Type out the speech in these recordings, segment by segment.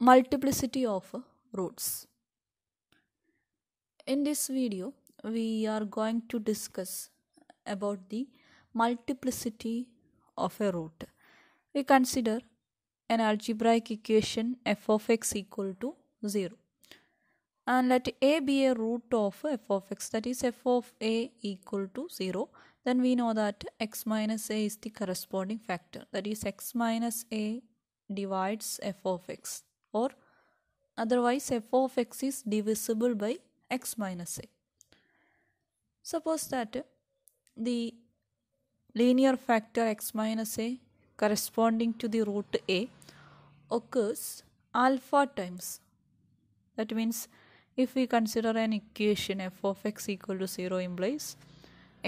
multiplicity of roots. In this video, we are going to discuss about the multiplicity of a root. We consider an algebraic equation f of x equal to 0 and let a be a root of f of x that is f of a equal to 0 then we know that x minus a is the corresponding factor that is x minus a divides f of x or otherwise f of x is divisible by x minus a. Suppose that the linear factor x minus a corresponding to the root a occurs alpha times that means if we consider an equation f of x equal to 0 implies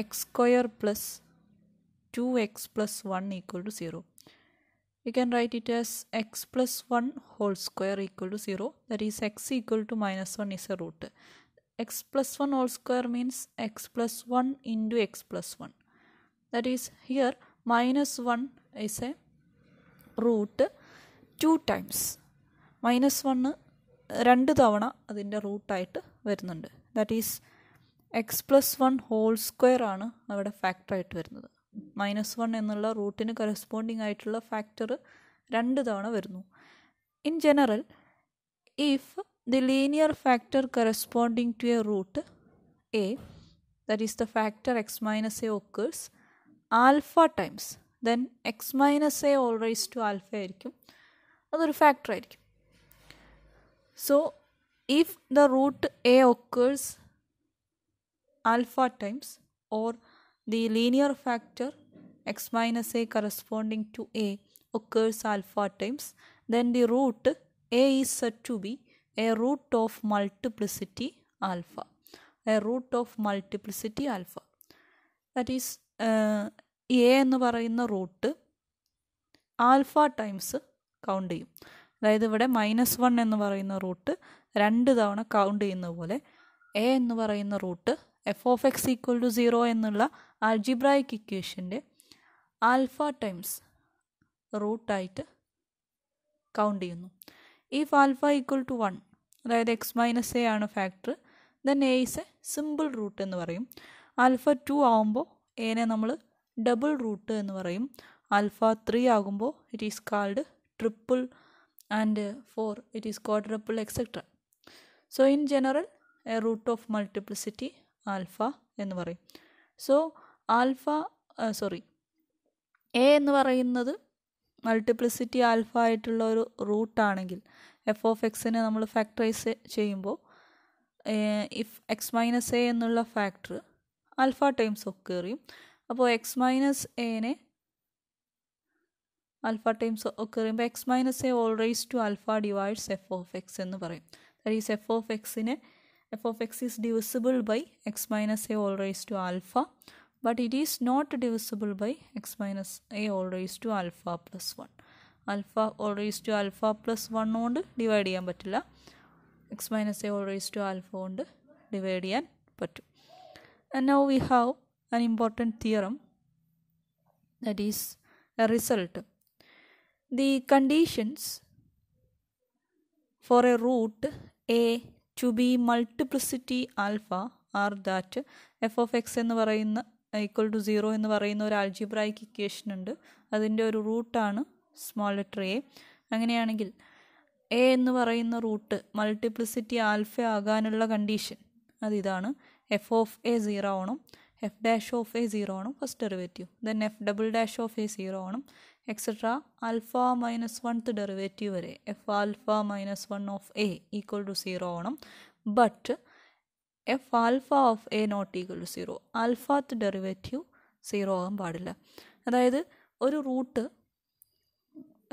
x square plus 2x plus 1 equal to 0 we can write it as x plus 1 whole square equal to 0 that is x equal to minus 1 is a root x plus 1 whole square means x plus 1 into x plus 1 that is here minus 1 is a root 2 times minus 1 thavana തവണ അതിൻ്റെ റൂട്ടായിട്ട് വരുന്നുണ്ട് that is x 1 whole square aanu avada factor aayittu varunnathu minus one എന്നുള്ള റൂട്ടിന് corresponding ആയിട്ടുള്ള factor രണ്ട് തവണ വരുന്നു in general if the linear factor corresponding to a root A that is the factor x minus a occurs alpha times then x minus a all to alpha ആയിരിക്കും അതൊരു factor ആയിരിക്കും so if the root A occurs alpha times or The linear factor x minus a corresponding to a occurs alpha times. Then the root a is said to be a root of multiplicity alpha. A root of multiplicity alpha. That is a എന്ന് പറയുന്ന root alpha times count ചെയ്യും അതായത് ഇവിടെ minus one എന്ന് പറയുന്ന root രണ്ട് തവണ count ചെയ്യുന്ന പോലെ എ എന്ന് പറയുന്ന root F of X equal to zero എന്നുള്ള ആൾജിബ്രായിക് ഇക്വേഷൻ്റെ ആൽഫ ടൈംസ് റൂട്ടായിട്ട് കൗണ്ട് ചെയ്യുന്നു if alpha equal to one അതായത് എക്സ് മൈനസ് എ ആണ് factor then A is a simple root എന്ന് പറയും ആൽഫ ടു ആകുമ്പോൾ എനെ നമ്മൾ ഡബിൾ റൂട്ട് എന്ന് പറയും ആൽഫ ത്രീ ആകുമ്പോൾ it is called triple and four it is called triple etcetera so in general a root of multiplicity alpha എന്ന് പറയും സോ ആൽഫ സോറി എ എന്ന് പറയുന്നത് മൾട്ടിപ്ലിസിറ്റി ആൽഫ ആയിട്ടുള്ള ഒരു റൂട്ടാണെങ്കിൽ എഫ് ഓഫ് എക്സിനെ നമ്മൾ ഫാക്ടറൈസ് ചെയ്യുമ്പോൾ ഇഫ് എക്സ് മൈനസ് എ എന്നുള്ള factor alpha times ഒക്കെ എറിയും അപ്പോൾ എക്സ് മൈനസ് എനെ ആൽഫ ടൈംസ് ഒക്കെ എറിയുമ്പോൾ X minus A whole raise to alpha divides F of X എന്ന് പറയും ദാറ്റ് ഈസ് എഫ് ഓഫ് എക്സിനെ F of X is divisible by X minus A whole raise to alpha but it is not divisible by x minus a all raised to alpha plus 1. Alpha all raised to alpha plus 1 കൊണ്ട് divide ചെയ്യാൻ പറ്റില്ല x minus a all raised to alpha കൊണ്ട് divide ചെയ്യാൻ പറ്റും and now we have an important theorem that is a result the conditions for a root a to be multiplicity alpha are that f of x എന്ന് പറയുന്ന equal to zero എന്ന് പറയുന്ന ഒരു algebraic equation ഉണ്ട് അതിൻ്റെ ഒരു റൂട്ടാണ് small letter A അങ്ങനെയാണെങ്കിൽ എ എന്ന് പറയുന്ന റൂട്ട് മൾട്ടിപ്ലിസിറ്റി ആൽഫ ആകാനുള്ള കണ്ടീഷൻ അതിതാണ് എഫ് ഓഫ് എ സീറോ ആവണം F dash of A zero ആവണം first derivative then F double dash of A zero ആവണം etcetera alpha minus oneth derivative വരെ F alpha minus one of A equal to zero ആവണം but F alpha of A not equal to zero alphath derivative zero ആകാൻ പാടില്ല അതായത് ഒരു root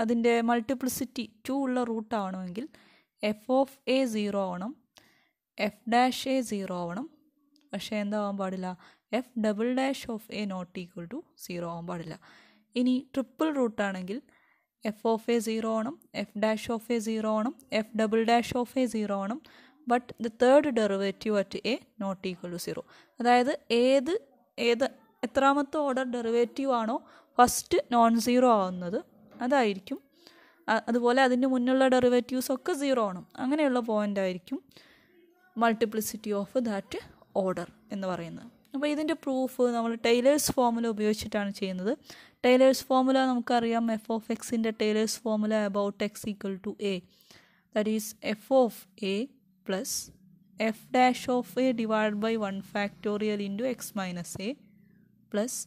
അതിൻ്റെ multiplicity two ഉള്ള root ആവണമെങ്കിൽ എഫ് ഓഫ് എ സീറോ ആവണം എഫ് ഡാഷ് എ സീറോ ആവണം പക്ഷേ എന്താവാൻ പാടില്ല F double dash of A not equal to zero ആവാൻ പാടില്ല ഇനി ട്രിപ്പിൾ റൂട്ടാണെങ്കിൽ എഫ് ഓഫ് എ സീറോ ആവണം F dash of A zero ആവണം F double dash of A zero ആവണം but the third derivative at A not equal to zero അതായത് ഏത് ഏത് എത്രാമത്തെ ഓർഡർ ഡെറിവേറ്റീവ് ആണോ ഫസ്റ്റ് നോൺ സീറോ ആവുന്നത് അതായിരിക്കും അതുപോലെ അതിൻ്റെ മുന്നിലുള്ള ഡെറിവേറ്റീവ്സ് ഒക്കെ സീറോ ആണ് അങ്ങനെയുള്ള പോയിൻ്റ് ആയിരിക്കും മൾട്ടിപ്ലിസിറ്റി ഓഫ് ദാറ്റ് ഓർഡർ എന്ന് പറയുന്നത് അപ്പോൾ ഇതിൻ്റെ പ്രൂഫ് നമ്മൾ ടൈലേഴ്സ് ഫോമുല ഉപയോഗിച്ചിട്ടാണ് ചെയ്യുന്നത് ടൈലേഴ്സ് ഫോമുല നമുക്കറിയാം എഫ് ഓഫ് എക്സിൻ്റെ Taylor's formula about X equal to A that is F of A plus F dash of A divide by one factorial into X minus A plus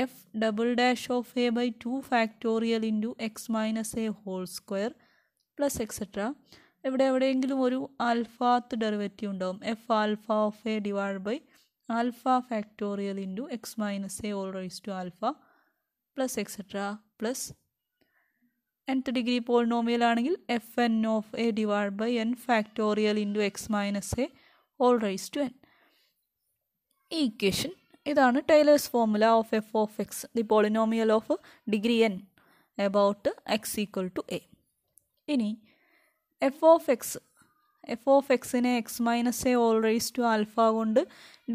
F double dash of A by two factorial into X minus A whole square plus etcetera ഇവിടെ എവിടെയെങ്കിലും ഒരു alphath derivative ഉണ്ടാവും F alpha of A divide by alpha factorial into X minus A whole raise to alpha plus etcetera plus nth degree polynomial ആണെങ്കിൽ F N of A divide by N factorial into X minus A whole raise to N ഈ equation ഇതാണ് Taylor's formula of F of X the polynomial of degree N about X equal to A ഇനി F of X F of എക്സിനെ X minus A whole raise to alpha കൊണ്ട്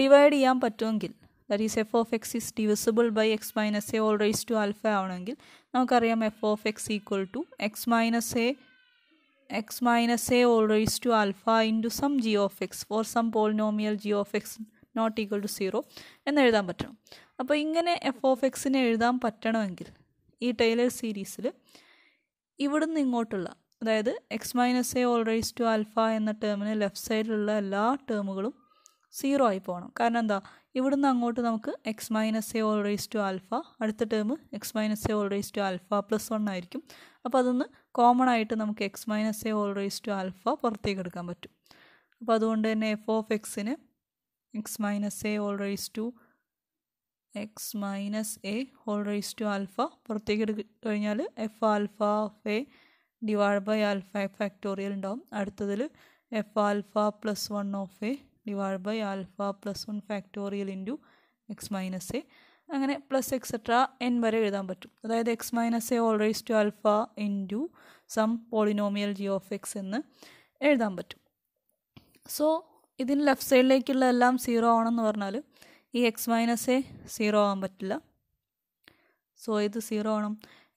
divide ചെയ്യാൻ പറ്റുമെങ്കിൽ that is F of X is divisible by X minus A whole raise to alpha ആവണമെങ്കിൽ നമുക്കറിയാം F of X equal to X minus A X minus A whole raise to alpha into some G of X for some polynomial G of X not equal to zero എന്ന് എഴുതാൻ പറ്റണം അപ്പോൾ ഇങ്ങനെ F of എക്സിനെ എഴുതാൻ പറ്റണമെങ്കിൽ ഈ Taylor സീരീസിൽ ഇവിടെ നിന്ന് ഇങ്ങോട്ടുള്ള അതായത് X minus A whole raise to alpha എന്ന ടേമിന് ലെഫ്റ്റ് സൈഡിലുള്ള എല്ലാ ടേമുകളും സീറോ ആയി പോകണം കാരണം എന്താ ഇവിടുന്ന് അങ്ങോട്ട് നമുക്ക് X minus A whole raise to alpha അടുത്ത term X minus A whole raise to alpha plus one ആയിരിക്കും അപ്പോൾ അതൊന്ന് കോമൺ ആയിട്ട് നമുക്ക് X minus A whole raise to alpha പുറത്തേക്ക് എടുക്കാൻ പറ്റും അപ്പോൾ അതുകൊണ്ട് തന്നെ എഫ് ഓഫ് എക്സിന് X minus A whole raise to X minus A whole raise to alpha പുറത്തേക്ക് എടുക്ക കഴിഞ്ഞാൽ F alpha of A divide by alpha factorial ഉണ്ടാവും അടുത്തതിൽ F alpha plus one of A divide by alpha plus one factorial into X minus A അങ്ങനെ plus etcetera N വരെ എഴുതാൻ പറ്റും അതായത് X minus A whole raise to alpha into some polynomial G of X എന്ന് എഴുതാൻ പറ്റും so ഇതിന് left സൈഡിലേക്കുള്ള എല്ലാം സീറോ ആവണമെന്ന് പറഞ്ഞാൽ ഈ എക്സ് മൈനസ് എ സീറോ ആവാൻ പറ്റില്ല സോ ഇത് സീറോ ആവണം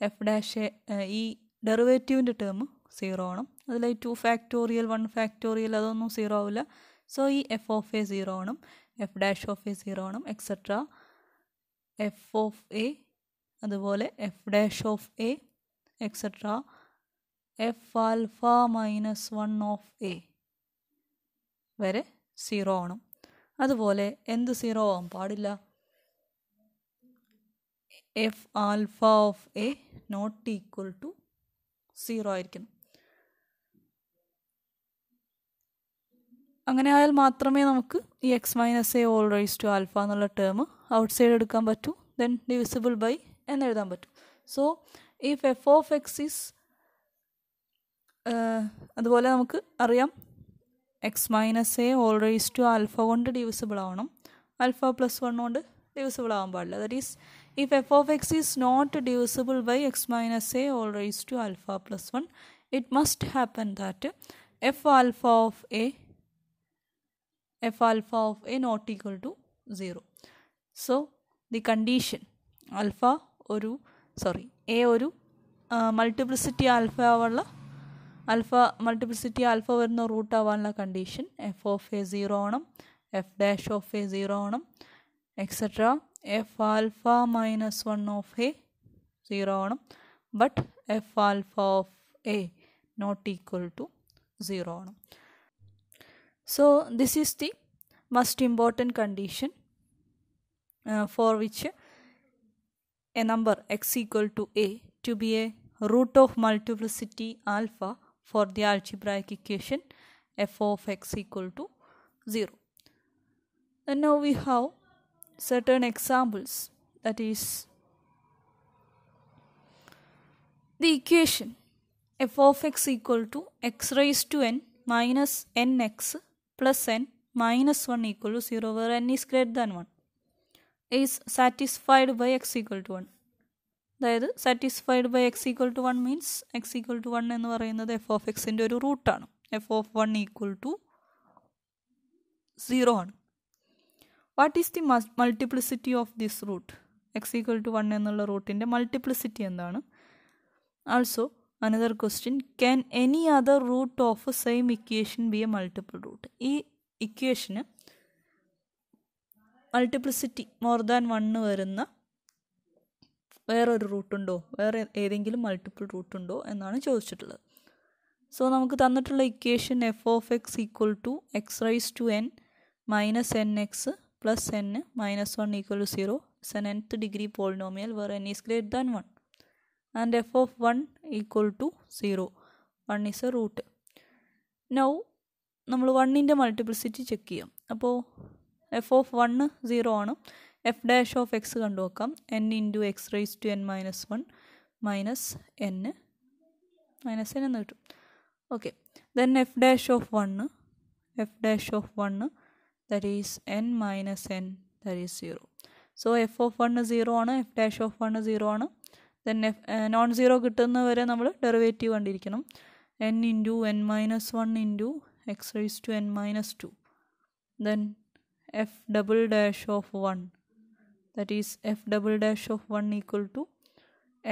എഫ് ഡാഷ് എ ഈ ഡെറിവേറ്റീവിൻ്റെ ടേം സീറോ ആവണം അതിൽ ഈ ടു ഫാക്ടോറിയൽ വൺ ഫാക്ടോറിയൽ അതൊന്നും സീറോ ആവില്ല സോ ഈ എഫ് ഓഫ് എ സീറോ ആണും F dash of A zero ആണും എക്സെട്ര എഫ് ഓഫ് എ അതുപോലെ F dash of A etcetera F alpha minus one of A വരെ സീറോ ആണും അതുപോലെ എന്ത് സീറോ ആവാൻ പാടില്ല F alpha of A not equal to zero ആയിരിക്കണം അങ്ങനെ ആയാൽ മാത്രമേ നമുക്ക് ഈ X minus A whole raise to alpha എന്നുള്ള ടേം ഔട്ട് സൈഡ് എടുക്കാൻ പറ്റൂ ദെൻ ഡിവിസിബിൾ ബൈ എന്ന് എഴുതാൻ പറ്റും so if F of X is അതുപോലെ നമുക്ക് അറിയാം X minus A whole raise to alpha കൊണ്ട് ഡിവിസിബിൾ ആവണം ആൽഫ പ്ലസ് വൺ കൊണ്ട് ഡിവിസിബിൾ ആവാൻ പാടില്ല that is if F of X is not divisible by X minus A whole raise to alpha plus one it must happen that F alpha of A f alpha of a not equal to 0. So, the condition alpha ഒരു sorry a ഒരു multiplicity alpha ആവാനുള്ള alpha multiplicity alpha വരുന്ന root ആവാനുള്ള condition f of A zero ആവണം F dash of A zero ആവണം etcetera F alpha minus one of A zero ആവണം but F alpha of A not equal to zero ആവണം So, this is the most important condition uh, for which a number x equal to a to be a root of multiplicity alpha for the algebraic equation f of x equal to 0. And now we have certain examples that is the equation f of x equal to x raised to n minus nx plus n minus 1 equal to 0 where n is greater than 1 is satisfied by x equal to 1 അതായത് satisfied by x equal to one means x equal to one എന്ന് പറയുന്നത് F of എക്സിൻ്റെ ഒരു റൂട്ടാണ് f of one equal to zero ആണ് what is the multiplicity of this root x equal to one എന്നുള്ള റൂട്ടിൻ്റെ multiplicity എന്താണ് also another question can any other root of same equation be a multiple root ഈ ഇക്വേഷന് multiplicity more than one വരുന്ന വേറൊരു റൂട്ടുണ്ടോ വേറെ ഏതെങ്കിലും മൾട്ടിപ്പിൾ റൂട്ടുണ്ടോ എന്നാണ് ചോദിച്ചിട്ടുള്ളത് സോ നമുക്ക് തന്നിട്ടുള്ള equation F of X equal to x raise to N minus n x plus n minus one equal to zero then nth degree polynomial where N is great than one and f of 1 equal to 0 1 is a root now നമ്മൾ വണ്ണിൻ്റെ multiplicity check ചെയ്യാം അപ്പോൾ f of one zero ആണ് F dash of x കണ്ടു വെക്കാം n into x raise to N minus one minus n minus n എന്ന് കിട്ടും okay then F dash of one f dash of one that is n minus n that is zero so f of one zero ആണ് F dash of one zero ആണ് then non zero കിട്ടുന്ന വരെ നമ്മൾ derivative കണ്ടിരിക്കണം n into n minus one into x raise to N minus two then F double dash of one that is f double dash of one equal to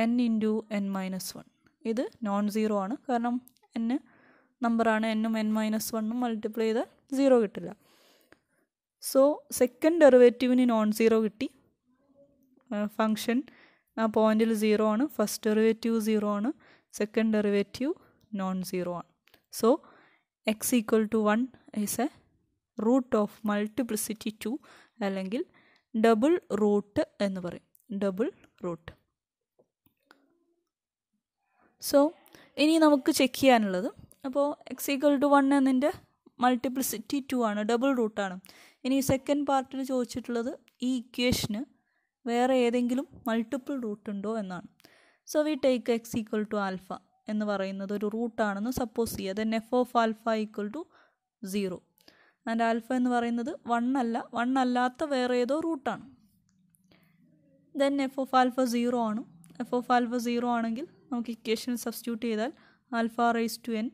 n into n minus one ഇത് non zero ആണ് കാരണം n നമ്പറാണ് എന്നും n minus വണ്ണും multiply ചെയ്താൽ zero കിട്ടില്ല so second ഡെറിവേറ്റീവിന് non zero കിട്ടി ഫങ്ഷൻ ആ പോയിന്റിൽ സീറോ ആണ് ഫസ്റ്റ് ഡെറിവേറ്റീവ് സീറോ ആണ് സെക്കൻഡ് ഡെറിവേറ്റീവ് നോൺ സീറോ ആണ് so x equal to one is A root of multiplicity two അല്ലെങ്കിൽ ഡബിൾ റൂട്ട് എന്ന് പറയും ഡബിൾ റൂട്ട് സോ ഇനി നമുക്ക് ചെക്ക് ചെയ്യാനുള്ളത് അപ്പോൾ എക്സ് ഈക്വൽ ടു വൺ എന്നതിൻ്റെ മൾട്ടിപ്ലിസിറ്റി ടു ആണ് ഡബിൾ റൂട്ടാണ് ഇനി സെക്കൻഡ് പാർട്ടിൽ ചോദിച്ചിട്ടുള്ളത് ഈ ഇക്വേഷന് വേറെ ഏതെങ്കിലും മൾട്ടിപ്പിൾ റൂട്ട് ഉണ്ടോ എന്നാണ് so we take x equal to alpha എന്ന് പറയുന്നത് ഒരു റൂട്ടാണെന്ന് സപ്പോസ് ചെയ്യുക then F of alpha equal to zero and alpha എന്ന് പറയുന്നത് വൺ അല്ല വൺ അല്ലാത്ത വേറെ ഏതോ റൂട്ടാണ് then F of alpha zero ആണ് എഫ് ഓഫ് ആൽഫ സീറോ ആണെങ്കിൽ നമുക്ക് ഇക്വേഷൻ സബ്സ്റ്റിറ്റ്യൂട്ട് ചെയ്താൽ alpha raise to N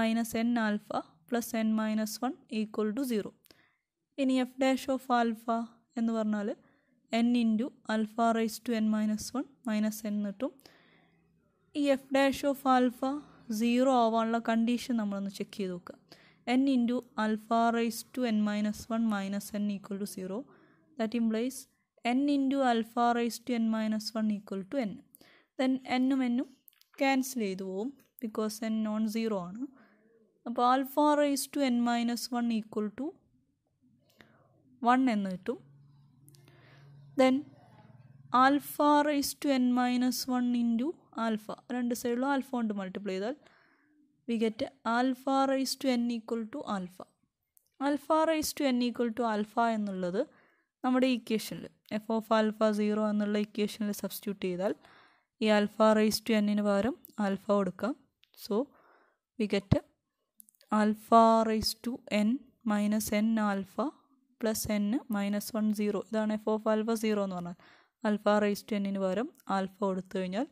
minus n alpha plus n minus one equal to zero ഇനി എഫ് ഡാഷ് ഓഫ് ആൽഫ എന്ന് പറഞ്ഞാൽ n into alpha raise to N minus one minus n കിട്ടും ഈ f dash of alpha zero ആവാനുള്ള condition നമ്മളൊന്ന് check ചെയ്ത് നോക്കുക n into alpha raise to N minus one minus n equal to zero that implies n into alpha raise to N minus one equal to n then എന്നും എന്നും cancel ചെയ്തു പോവും because N non zero ആണ് അപ്പോൾ alpha raise to N minus one equal to one എന്ന് കിട്ടും then alpha raise to N minus one into alpha രണ്ട് സൈഡിലും ആൽഫ കൊണ്ട് മൾട്ടിപ്ലൈ ചെയ്താൽ we get alpha raise to n equal to alpha alpha raise to n equal to alpha എന്നുള്ളത് നമ്മുടെ ഇക്വേഷനിൽ F of alpha zero എന്നുള്ള ഇക്വേഷനിൽ substitute ചെയ്താൽ ഈ ആൽഫ റൈസ് ടു എന്നിന് പകരം ആൽഫ കൊടുക്കാം so we get alpha raise to N minus n alpha plus n minus one zero ഇതാണ് എഫ് ഓഫ് ആൽഫ സീറോ എന്ന് പറഞ്ഞാൽ ആൽഫ റേസ് ടു എന്നിന് പകരം ആൽഫ കൊടുത്തു കഴിഞ്ഞാൽ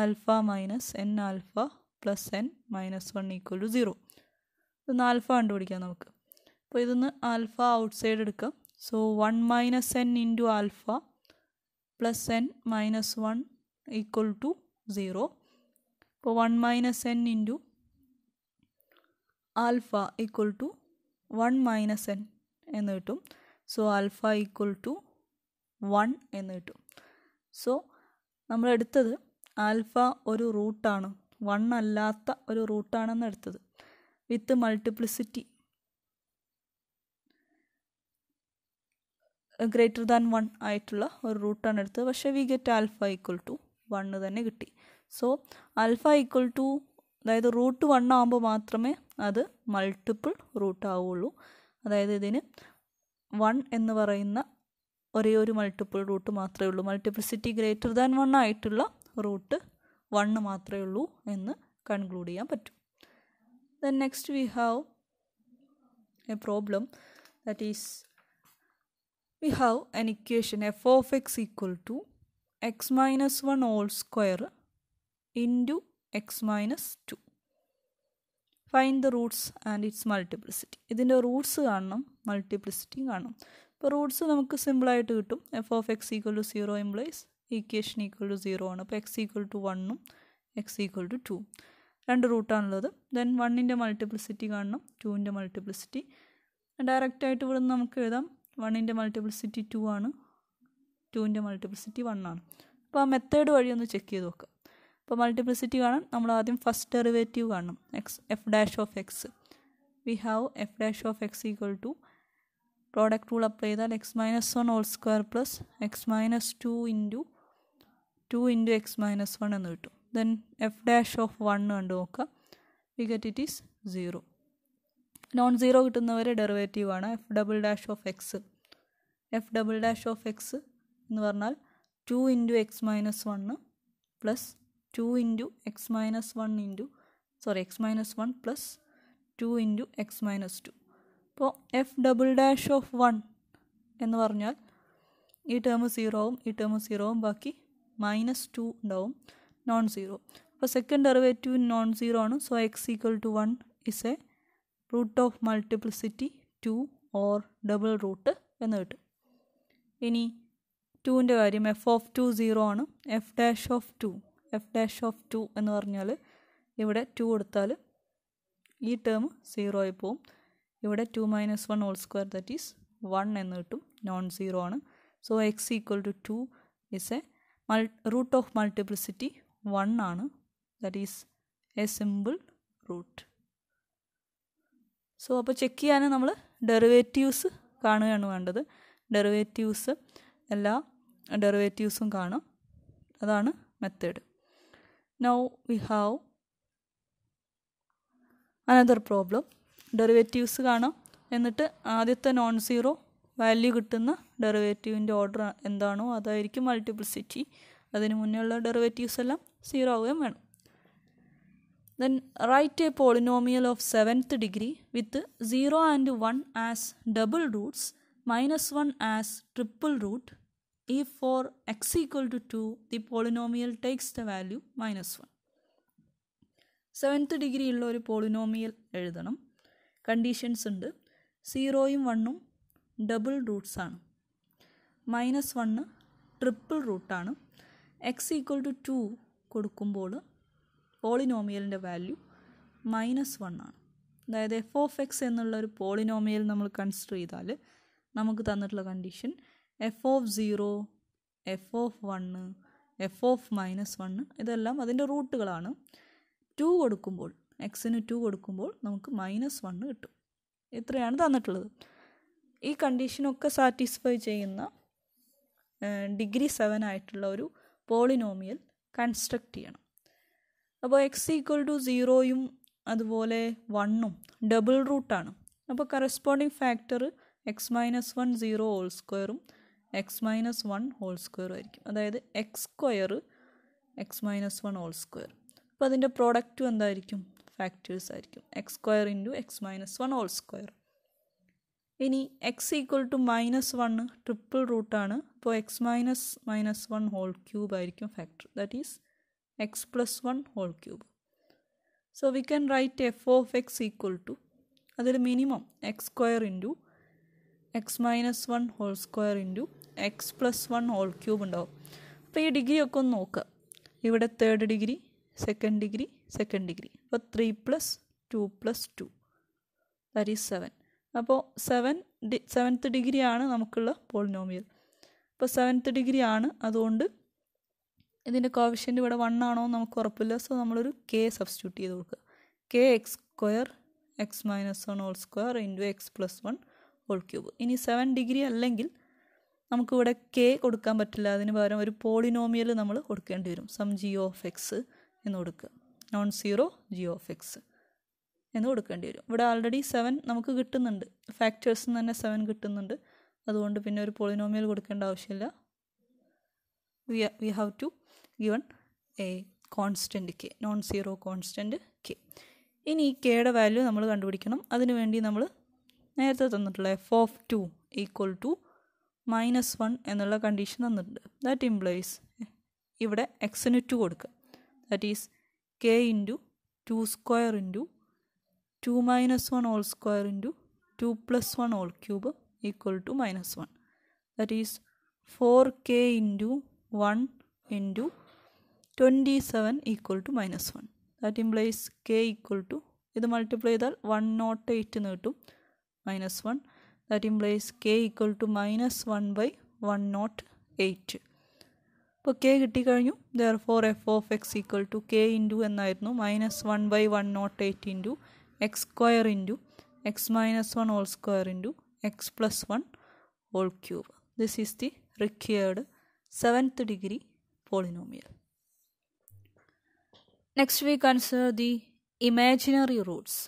alpha minus n alpha plus n minus one equal to zero ഇതൊന്ന് alpha കണ്ടുപിടിക്കാം നമുക്ക് അപ്പോൾ ഇതൊന്ന് ആൽഫ ഔട്ട് സൈഡ് എടുക്കാം so one minus n into alpha plus n minus one equal to zero അപ്പോൾ one minus n into alpha equal to one minus n എന്ന് കിട്ടും so alpha equal to one എന്ന് കിട്ടും so നമ്മൾ എടുത്തത് alpha ഒരു റൂട്ടാണ് വൺ അല്ലാത്ത ഒരു റൂട്ടാണെന്ന് എടുത്തത് with multiplicity greater than one ആയിട്ടുള്ള ഒരു റൂട്ടാണ് എടുത്തത് പക്ഷേ we get alpha equal to one തന്നെ കിട്ടി സോ ആൽഫ ഈക്വൽ ടു അതായത് റൂട്ട് വൺ ആകുമ്പോൾ മാത്രമേ അത് മൾട്ടിപ്പിൾ റൂട്ട് ആവുള്ളൂ അതായത് ഇതിന് വൺ എന്ന് പറയുന്ന ഒരേ ഒരു മൾട്ടിപ്പിൾ റൂട്ട് മാത്രമേ ഉള്ളൂ മൾട്ടിപ്ലിസിറ്റി ഗ്രേറ്റർ ദാൻ വൺ ആയിട്ടുള്ള റൂട്ട് വണ്ണ് മാത്രമേ ഉള്ളൂ എന്ന് കൺക്ലൂഡ് ചെയ്യാൻ പറ്റും then next we have a problem that is we have an equation F of X equal to X minus one whole square into X minus two find the roots and its multiplicity ഇതിൻ്റെ roots കാണണം മൾട്ടിപ്ലിസിറ്റിയും കാണണം ഇപ്പോൾ roots നമുക്ക് സിമ്പിളായിട്ട് കിട്ടും f of X equal to zero implies equation equal to zero ആണ് അപ്പോൾ എക്സ് ഈക്വൽ ടു വണ്ണും എക്സ് ഈക്വൽ ടു ടു രണ്ട് റൂട്ടാണുള്ളത് ദെൻ വണ്ണിൻ്റെ മൾട്ടിപ്ലിസിറ്റി കാണണം ടുവിൻ്റെ മൾട്ടിപ്ലിസിറ്റി ഡയറക്റ്റായിട്ട് ഇവിടെ നിന്ന് നമുക്ക് എഴുതാം വണ്ണിൻ്റെ മൾട്ടിപ്ലിസിറ്റി ടു ആണ് ടുവിൻ്റെ മൾട്ടിപ്ലിസിറ്റി വണ്ണാണ് ആണ് അപ്പോൾ ആ മെത്തേഡ് വഴി ഒന്ന് ചെക്ക് ചെയ്ത് നോക്കാം ഇപ്പോൾ മൾട്ടിപ്ലിസിറ്റി കാണാൻ നമ്മൾ ആദ്യം ഫസ്റ്റ് ഡെറിവേറ്റീവ് കാണണം x f dash of x we have f dash of X equal to product rule apply ചെയ്താൽ x minus one whole square plus x minus two into two into X minus one എന്ന് കിട്ടും then F dash of one കണ്ടു നോക്കുക we get it is zero non zero കിട്ടുന്നവരെ derivative ആണ് f double dash of X f double dash of X എന്ന് പറഞ്ഞാൽ to into X minus one plus two into X minus one into sorry x minus one plus two into X minus two അപ്പോൾ f double dash of one എന്ന് പറഞ്ഞാൽ ഈ term സീറോവും ഈ term സീറോവും ബാക്കി മൈനസ് ടു ഉണ്ടാവും non zero അപ്പോൾ സെക്കൻഡ് ഡെറിവേറ്റീവ് നോൺ സീറോ ആണ് so x equal to one is a root of multiplicity two or double root എന്ന് കിട്ടും ഇനി ടുവിൻ്റെ കാര്യം എഫ് ഓഫ് ടു സീറോ ആണ് F dash of two f dash of two എന്ന് പറഞ്ഞാൽ ഇവിടെ ടു കൊടുത്താൽ ഈ ടേം സീറോ ആയി പോവും ഇവിടെ two minus one whole square that is one എന്ന് കിട്ടും നോൺ സീറോ ആണ് so x equal to two is a മൾ റൂട്ട് ഓഫ് മൾട്ടിപ്ലിസിറ്റി വൺ ആണ് that is a simple root so അപ്പോൾ ചെക്ക് ചെയ്യാൻ നമ്മൾ ഡെറിവേറ്റീവ്സ് കാണുകയാണ് വേണ്ടത് ഡെറിവേറ്റീവ്സ് എല്ലാ ഡെറിവേറ്റീവ്സും കാണും അതാണ് method Now we have another problem derivatives കാണാം എന്നിട്ട് ആദ്യത്തെ നോൺ സീറോ വാല്യൂ കിട്ടുന്ന ഡെറിവേറ്റീവിൻ്റെ ഓർഡർ എന്താണോ അതായിരിക്കും മൾട്ടിപ്ലിസിറ്റി അതിന് മുന്നേയുള്ള ഡെറിവേറ്റീവ്സ് എല്ലാം സീറോ ആവുകയും വേണം then write a polynomial of seventh degree with zero and one as double roots minus one as triple root if for x equal to 2, the polynomial takes the value minus 1. Seventh ഡിഗ്രിയുള്ള ഒരു polynomial എഴുതണം conditions ഉണ്ട് സീറോയും വണ്ണും double റൂട്ട്സാണ് minus one triple റൂട്ടാണ് x equal to two കൊടുക്കുമ്പോൾ പോളിനോമിയലിൻ്റെ വാല്യൂ മൈനസ് വണ്ണാണ് അതായത് എഫ് ഓഫ് എക്സ് എന്നുള്ള ഒരു പോളിനോമിയൽ നമ്മൾ കൺസിഡർ ചെയ്താൽ നമുക്ക് തന്നിട്ടുള്ള condition f of zero f of one f of minus one ഇതെല്ലാം അതിൻ്റെ റൂട്ടുകളാണ് ടു കൊടുക്കുമ്പോൾ എക്സിന് ടു കൊടുക്കുമ്പോൾ നമുക്ക് മൈനസ് വണ്ണ് കിട്ടും ഇത്രയാണ് തന്നിട്ടുള്ളത് ഈ കണ്ടീഷനൊക്കെ സാറ്റിസ്ഫൈ ചെയ്യുന്ന ഡിഗ്രി സെവൻ ആയിട്ടുള്ള ഒരു പോളിനോമിയൽ കൺസ്ട്രക്റ്റ് ചെയ്യണം അപ്പോൾ എക്സ് ഈക്വൽ ടു സീറോയും അതുപോലെ വണ്ണും ഡബിൾ റൂട്ടാണ് അപ്പോൾ corresponding factor x minus one zero whole സ്ക്വയറും x minus one whole square ആയിരിക്കും അതായത് x square x minus one whole square അപ്പോൾ അതിൻ്റെ പ്രോഡക്റ്റും എന്തായിരിക്കും ഫാക്ടേഴ്സ് ആയിരിക്കും x square into X minus one whole square ഇനി x equal to minus one triple റൂട്ടാണ് അപ്പോൾ X minus minus one whole cube ആയിരിക്കും factor that is x plus one whole cube so we can write f of X equal to അതിൽ minimum x square into X minus one whole square into X plus one whole cube ഉണ്ടാവും അപ്പോൾ ഈ degree ഒക്കെ ഒന്ന് നോക്കുക ഇവിടെ third degree second degree second degree അപ്പോൾ three plus two plus two that is seven അപ്പോൾ സെവൻ ഡി സെവൻത്ത് ഡിഗ്രിയാണ് നമുക്കുള്ള പോളിനോമിയൽ അപ്പോൾ സെവൻത്ത് ഡിഗ്രി ആണ് അതുകൊണ്ട് ഇതിൻ്റെ കോവിഷ്യൻ്റ് ഇവിടെ വൺ ആണോ നമുക്ക് ഉറപ്പില്ല സോ നമ്മളൊരു കെ സബ്സ്റ്റിറ്റ്യൂട്ട് ചെയ്ത് കൊടുക്കുക k x square x minus one whole square into X plus one whole cube ഇനി സെവൻ ഡിഗ്രി അല്ലെങ്കിൽ നമുക്കിവിടെ കെ കൊടുക്കാൻ പറ്റില്ല അതിന് പകരം ഒരു പോളിനോമിയൽ നമ്മൾ കൊടുക്കേണ്ടി വരും സം ജി ഓഫ് എക്സ് എന്ന് കൊടുക്കുക non zero g of X എന്ന് കൊടുക്കേണ്ടി വരും ഇവിടെ ഓൾറെഡി സെവൻ നമുക്ക് കിട്ടുന്നുണ്ട് ഫാക്ടേഴ്സ് നിന്ന് തന്നെ സെവൻ കിട്ടുന്നുണ്ട് അതുകൊണ്ട് പിന്നെ ഒരു പോളിനോമിയൽ കൊടുക്കേണ്ട ആവശ്യമില്ല we we have to given a constant k non zero constant k ഇനി ഈ കെയുടെ വാല്യൂ നമ്മൾ കണ്ടുപിടിക്കണം അതിനുവേണ്ടി നമ്മൾ നേരത്തെ തന്നിട്ടുള്ള F of two equal to minus one എന്നുള്ള കണ്ടീഷൻ തന്നിട്ടുണ്ട് ദാറ്റ് ഇംപ്ലൈസ് ഇവിടെ എക്സിന് ടു കൊടുക്കുക that is K into two square into two minus one whole square into two plus one whole cube equal to minus one that is four K into one into twenty seven equal to minus one that implies K equal to ഇത് multiply ചെയ്താൽ one nought eight എന്ന് കിട്ടും minus 1 that implies k equal to minus 1 by 108 അപ്പോൾ K കിട്ടിക്കഴിഞ്ഞു therefore F of X equal to K into എന്നായിരുന്നു minus one by one nought eight into X square into X minus one whole square into X plus one whole cube this is the required seventh degree polynomial next we consider the imaginary roots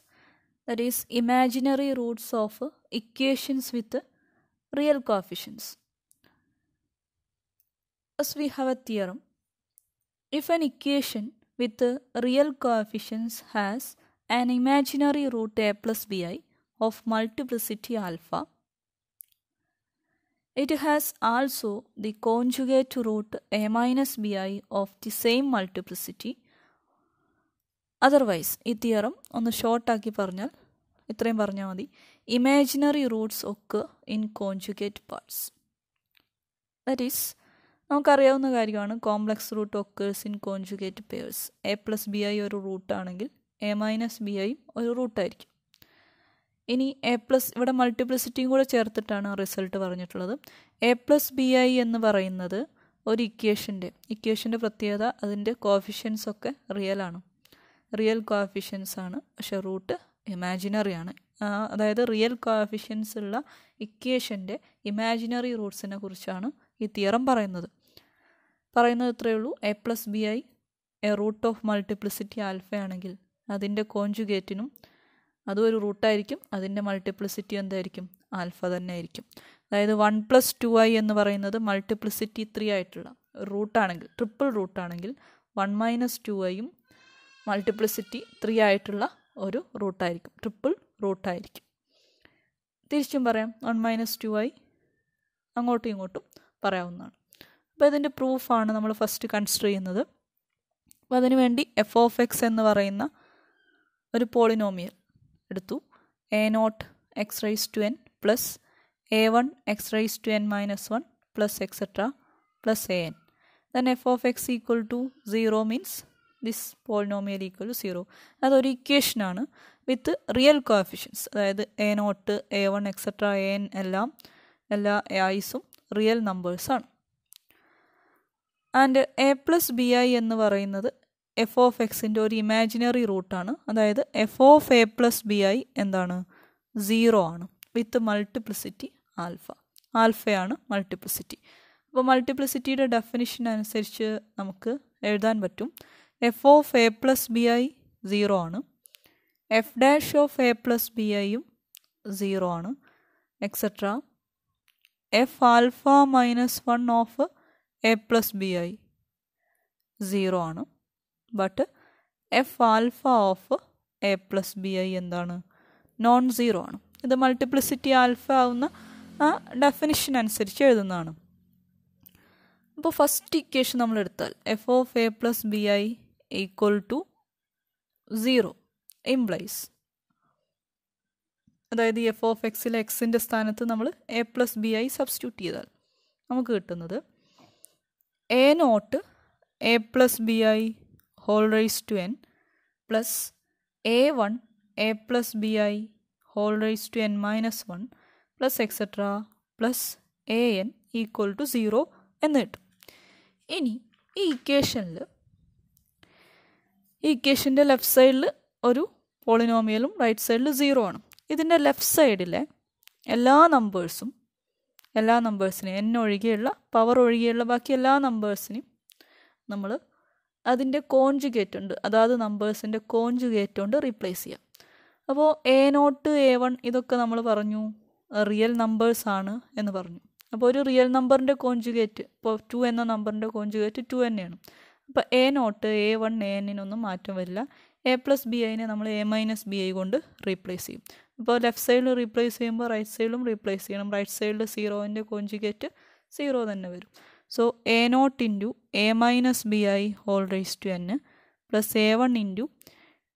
that is imaginary roots of equations with real coefficients. As we have a theorem, if an equation with real coefficients has an imaginary root a plus bi of multiplicity alpha, it has also the conjugate root a minus bi of the same multiplicity otherwise ഈ theorem ഒന്ന് ഷോർട്ടാക്കി പറഞ്ഞാൽ ഇത്രയും പറഞ്ഞാൽ മതി imaginary roots ഒക്കെ in conjugate parts that is നമുക്കറിയാവുന്ന കാര്യമാണ് complex root occurs in conjugate pairs A plus B I ഒരു റൂട്ടാണെങ്കിൽ എ മൈനസ് ബി ഐ ഒരു റൂട്ടായിരിക്കും ഇനി എ പ്ലസ് ഇവിടെ മൾട്ടിപ്ലിസിറ്റിയും കൂടെ ചേർത്തിട്ടാണ് റിസൾട്ട് പറഞ്ഞിട്ടുള്ളത് എ പ്ലസ് ബി ഐ എന്ന് പറയുന്നത് ഒരു ഇക്വേഷൻ്റെ ഇക്വേഷൻ്റെ പ്രത്യേകത അതിൻ്റെ കോഫിഷ്യൻസ് ഒക്കെ റിയൽ ആണ് റിയൽ കോഫിഷ്യൻസ് ആണ് പക്ഷെ റൂട്ട് ഇമാജിനറി ആണ് അതായത് റിയൽ കോഫിഷ്യൻസ് ഉള്ള ഇക്വേഷൻ്റെ ഇമാജിനറി റൂട്ട്സിനെ കുറിച്ചാണ് ഈ തിയറം പറയുന്നത് പറയുന്നത് ഇത്രയേ ഉള്ളൂ A plus B I A root of multiplicity alpha ആണെങ്കിൽ അതിൻ്റെ കോഞ്ചുഗേറ്റിനും അതും ഒരു റൂട്ടായിരിക്കും അതിൻ്റെ മൾട്ടിപ്ലിസിറ്റി എന്തായിരിക്കും ആൽഫ തന്നെ ആയിരിക്കും അതായത് വൺ പ്ലസ് ടു ഐ എന്ന് പറയുന്നത് മൾട്ടിപ്ലിസിറ്റി ത്രീ ആയിട്ടുള്ള റൂട്ടാണെങ്കിൽ ട്രിപ്പിൾ റൂട്ടാണെങ്കിൽ വൺ മൈനസ് ടു ഐയും മൾട്ടിപ്ലിസിറ്റി ത്രീ ആയിട്ടുള്ള ഒരു റൂട്ടായിരിക്കും ട്രിപ്പിൾ റൂട്ടായിരിക്കും തിരിച്ചും പറയാം വൺ മൈനസ് ടു ആയി അങ്ങോട്ടും ഇങ്ങോട്ടും പറയാവുന്നതാണ് അപ്പോൾ ഇതിൻ്റെ പ്രൂഫാണ് നമ്മൾ ഫസ്റ്റ് കൺസിഡർ ചെയ്യുന്നത് അപ്പോൾ അതിനുവേണ്ടി എഫ് ഓഫ് എക്സ് എന്ന് പറയുന്ന ഒരു പോളിനോമിയൽ എടുത്തു A nought X raise to N plus A one X raise to N minus one plus etcetera plus A N then F of X equal to zero means this polynomial equal to zero അതൊരു ഇക്വേഷനാണ് with real coefficients അതായത് A nought A one etcetera N എല്ലാം എല്ലാ ഐസും real നമ്പേഴ്സാണ് and A plus B I എന്ന് പറയുന്നത് F of എക്സിൻ്റെ ഒരു ഇമാജിനറി റൂട്ടാണ് അതായത് F of A plus B I എന്താണ് സീറോ ആണ് വിത്ത് മൾട്ടിപ്ലിസിറ്റി ആൽഫ ആൽഫയാണ് മൾട്ടിപ്ലിസിറ്റി അപ്പോൾ മൾട്ടിപ്ലിസിറ്റിയുടെ ഡെഫിനിഷൻ അനുസരിച്ച് നമുക്ക് എഴുതാൻ പറ്റും F of A plus B I zero ആണ് F dash of A plus B ഐയും സീറോ ആണ് etcetera F alpha minus one of A plus B I zero ആണ് but F alpha of A plus B I എന്താണ് non zero ആണ് ഇത് multiplicity alpha ആവുന്ന ആ definition അനുസരിച്ച് എഴുതുന്നതാണ് അപ്പോൾ ഫസ്റ്റ് ഇക്വേഷൻ നമ്മൾ എടുത്താൽ F of A plus B I equal to 0 implies അതായത് എഫ് ഓഫ് എക്സിൽ എക്സിൻ്റെ സ്ഥാനത്ത് നമ്മൾ എ പ്ലസ് ബി ആയി സബ്സ്റ്റിറ്റ്യൂട്ട് ചെയ്താൽ നമുക്ക് കിട്ടുന്നത് A nought A plus B I whole raise to N plus A one A plus B I whole raise to N minus one plus etcetera plus A N equal to zero എന്ന് കിട്ടും ഇനി ഈ ഇക്വേഷനിൽ ഈ ഇക്വേഷൻ്റെ left സൈഡിൽ ഒരു പോളിനോമിയലും right സൈഡിൽ zero ആണ് ഇതിൻ്റെ ലെഫ്റ്റ് സൈഡിലെ എല്ലാ നമ്പേഴ്സും എല്ലാ നമ്പേഴ്സിനെയും എൻ ഒഴികെയുള്ള പവർ ഒഴികെയുള്ള ബാക്കി എല്ലാ നമ്പേഴ്സിനെയും നമ്മൾ അതിൻ്റെ കോൺജുഗേറ്റ് ഉണ്ട് അതായത് നമ്പേഴ്സിൻ്റെ കോൺജുഗേറ്റ് കൊണ്ട് റീപ്ലേസ് ചെയ്യാം അപ്പോൾ എ നോട്ട് എ വൺ ഇതൊക്കെ നമ്മൾ പറഞ്ഞു റിയൽ നമ്പേഴ്സ് ആണ് എന്ന് പറഞ്ഞു അപ്പോൾ ഒരു റിയൽ നമ്പറിൻ്റെ കോൺജുഗേറ്റ് ഇപ്പോൾ ടു എന്ന നമ്പറിൻ്റെ കോൺജുഗേറ്റ് ടു തന്നെയാണ് അപ്പോൾ A nought A one A എന്നിനൊന്നും മാറ്റം വരില്ല എ പ്ലസ് ബി ഐനെ നമ്മൾ എ മൈനസ് ബി ഐ കൊണ്ട് റീപ്ലേസ് ചെയ്യും അപ്പോൾ ലെഫ്റ്റ് സൈഡിൽ റീപ്ലേസ് ചെയ്യുമ്പോൾ റൈറ്റ് സൈഡിലും റീപ്ലേസ് ചെയ്യണം റൈറ്റ് സൈഡിൽ സീറോൻ്റെ കോഞ്ചുഗേറ്റ് സീറോ തന്നെ വരും so A nought into A minus B I whole raise to N plus A one into